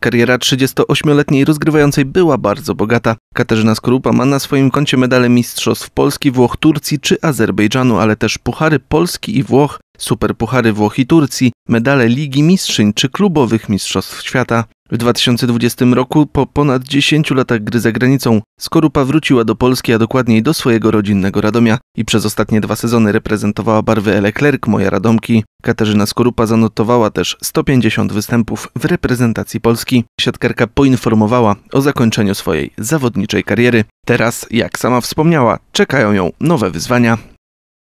Kariera 38-letniej rozgrywającej była bardzo bogata. Katarzyna Skorupa ma na swoim koncie medale Mistrzostw Polski, Włoch, Turcji czy Azerbejdżanu, ale też Puchary Polski i Włoch, Superpuchary Włoch i Turcji, medale Ligi Mistrzyń czy klubowych Mistrzostw Świata. W 2020 roku, po ponad 10 latach gry za granicą, Skorupa wróciła do Polski, a dokładniej do swojego rodzinnego Radomia i przez ostatnie dwa sezony reprezentowała barwy Eleklerk, moja Radomki. Katarzyna Skorupa zanotowała też 150 występów w reprezentacji Polski. Siatkarka poinformowała o zakończeniu swojej zawodniczej kariery. Teraz, jak sama wspomniała, czekają ją nowe wyzwania.